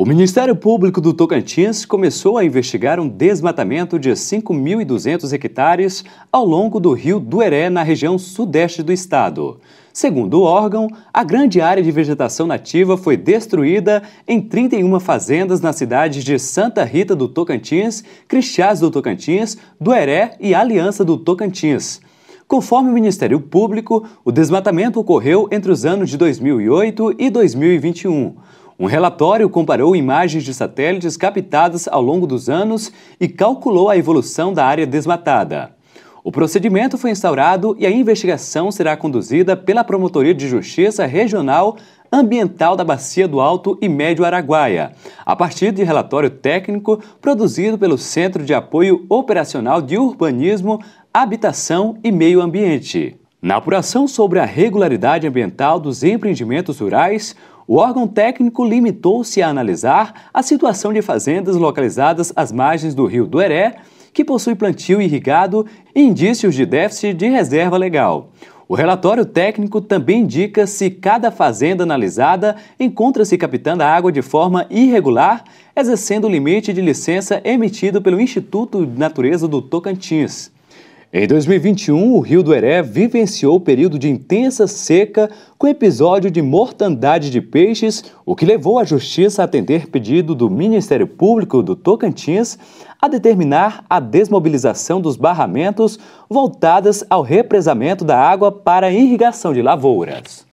O Ministério Público do Tocantins começou a investigar um desmatamento de 5.200 hectares ao longo do rio Dueré, na região sudeste do estado. Segundo o órgão, a grande área de vegetação nativa foi destruída em 31 fazendas nas cidades de Santa Rita do Tocantins, Crixás do Tocantins, Dueré e Aliança do Tocantins. Conforme o Ministério Público, o desmatamento ocorreu entre os anos de 2008 e 2021. Um relatório comparou imagens de satélites captadas ao longo dos anos e calculou a evolução da área desmatada. O procedimento foi instaurado e a investigação será conduzida pela Promotoria de Justiça Regional Ambiental da Bacia do Alto e Médio Araguaia, a partir de relatório técnico produzido pelo Centro de Apoio Operacional de Urbanismo, Habitação e Meio Ambiente. Na apuração sobre a regularidade ambiental dos empreendimentos rurais, o órgão técnico limitou-se a analisar a situação de fazendas localizadas às margens do rio Dueré, que possui plantio irrigado e indícios de déficit de reserva legal. O relatório técnico também indica se cada fazenda analisada encontra-se captando a água de forma irregular, exercendo o limite de licença emitido pelo Instituto de Natureza do Tocantins. Em 2021, o Rio do Heré vivenciou período de intensa seca com episódio de mortandade de peixes, o que levou a justiça a atender pedido do Ministério Público do Tocantins a determinar a desmobilização dos barramentos voltadas ao represamento da água para irrigação de lavouras.